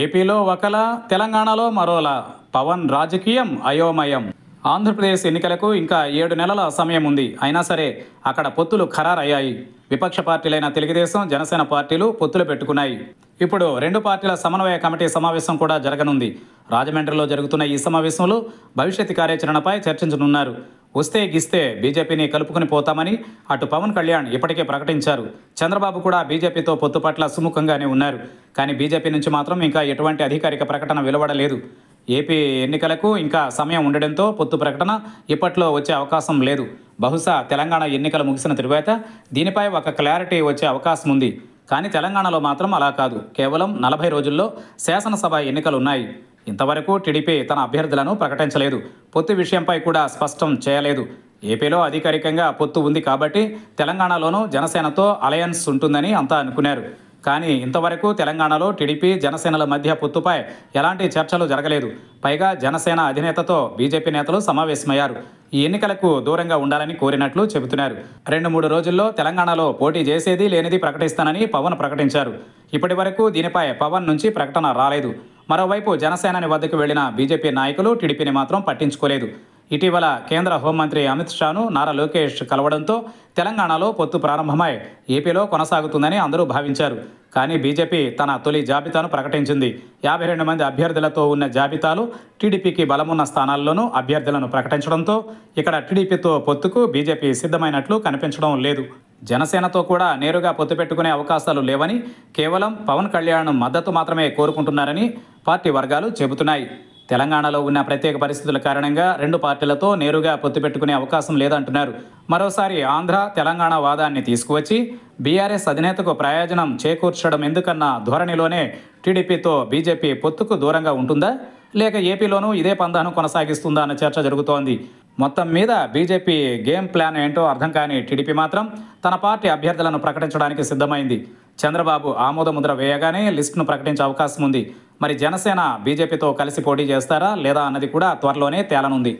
ఏపీలో ఒకలా తెలంగాణలో మరోలా పవన్ రాజకీయం అయోమయం ఆంధ్రప్రదేశ్ ఎన్నికలకు ఇంకా ఏడు నెలల సమయం ఉంది అయినా సరే అక్కడ పొత్తులు ఖరారయ్యాయి విపక్ష పార్టీలైన తెలుగుదేశం జనసేన పార్టీలు పొత్తులు పెట్టుకున్నాయి ఇప్పుడు రెండు పార్టీల సమన్వయ కమిటీ సమావేశం కూడా జరగనుంది రాజమండ్రిలో జరుగుతున్న ఈ సమావేశంలో భవిష్యత్ కార్యాచరణపై చర్చించనున్నారు వస్తే గిస్తే బీజేపీని కలుపుకుని పోతామని అటు పవన్ కళ్యాణ్ ఇప్పటికే ప్రకటించారు చంద్రబాబు కూడా బీజేపీతో పొత్తు పట్ల సుముఖంగానే ఉన్నారు కానీ బీజేపీ నుంచి మాత్రం ఇంకా ఎటువంటి అధికారిక ప్రకటన వెలువడలేదు ఏపీ ఎన్నికలకు ఇంకా సమయం ఉండడంతో పొత్తు ప్రకటన ఇప్పట్లో వచ్చే అవకాశం లేదు బహుశా తెలంగాణ ఎన్నికలు ముగిసిన తరువాత దీనిపై ఒక క్లారిటీ వచ్చే అవకాశం ఉంది కానీ తెలంగాణలో మాత్రం అలా కాదు కేవలం నలభై రోజుల్లో శాసనసభ ఎన్నికలు ఉన్నాయి ఇంతవరకు టీడీపీ తన అభ్యర్థులను ప్రకటించలేదు పొత్తు విషయంపై కూడా స్పష్టం చేయలేదు ఏపీలో అధికారికంగా పొత్తు ఉంది కాబట్టి తెలంగాణలోనూ జనసేనతో అలయన్స్ ఉంటుందని అంతా అనుకున్నారు కానీ ఇంతవరకు తెలంగాణలో టీడీపీ జనసేనల మధ్య పొత్తుపై ఎలాంటి చర్చలు జరగలేదు పైగా జనసేన అధినేతతో బీజేపీ నేతలు సమావేశమయ్యారు ఈ ఎన్నికలకు దూరంగా ఉండాలని కోరినట్లు చెబుతున్నారు రెండు మూడు రోజుల్లో తెలంగాణలో పోటీ చేసేది లేనిది ప్రకటిస్తానని పవన్ ప్రకటించారు ఇప్పటి దీనిపై పవన్ నుంచి ప్రకటన రాలేదు మరోవైపు జనసేనని వద్దకు వెళ్లిన బీజేపీ నాయకులు టీడీపీని మాత్రం పట్టించుకోలేదు ఇటీవల కేంద్ర హోంమంత్రి అమిత్ షాను నారా లోకేష్ కలవడంతో తెలంగాణలో పొత్తు ప్రారంభమై ఏపీలో కొనసాగుతుందని అందరూ భావించారు కానీ బీజేపీ తన తొలి జాబితాను ప్రకటించింది యాభై రెండు మంది అభ్యర్థులతో ఉన్న జాబితాలు టీడీపీకి బలమున్న స్థానాల్లోనూ అభ్యర్థులను ప్రకటించడంతో ఇక్కడ టీడీపీతో పొత్తుకు బీజేపీ సిద్ధమైనట్లు కనిపించడం లేదు జనసేనతో కూడా నేరుగా పొత్తు పెట్టుకునే అవకాశాలు లేవని కేవలం పవన్ కళ్యాణ్ మద్దతు మాత్రమే కోరుకుంటున్నారని పార్టీ వర్గాలు చెబుతున్నాయి తెలంగాణలో ఉన్న ప్రత్యేక పరిస్థితుల కారణంగా రెండు పార్టీలతో నేరుగా పొత్తు పెట్టుకునే అవకాశం లేదంటున్నారు మరోసారి ఆంధ్ర తెలంగాణ వాదాన్ని తీసుకువచ్చి బీఆర్ఎస్ అధినేతకు ప్రయోజనం చేకూర్చడం ఎందుకన్న ధోరణిలోనే టీడీపీతో బీజేపీ పొత్తుకు దూరంగా ఉంటుందా లేక ఏపీలోనూ ఇదే పందాను కొనసాగిస్తుందా అన్న చర్చ జరుగుతోంది మొత్తం మీద బీజేపీ గేమ్ ప్లాన్ ఏంటో అర్థం కాని టీడీపీ మాత్రం తన పార్టీ అభ్యర్థులను ప్రకటించడానికి సిద్ధమైంది చంద్రబాబు ఆమోదముద్ర వేయగానే లిస్టును ప్రకటించే అవకాశం ఉంది మరి జనసేన బీజేపీతో కలిసి పోటీ చేస్తారా లేదా అన్నది కూడా త్వరలోనే తేలనుంది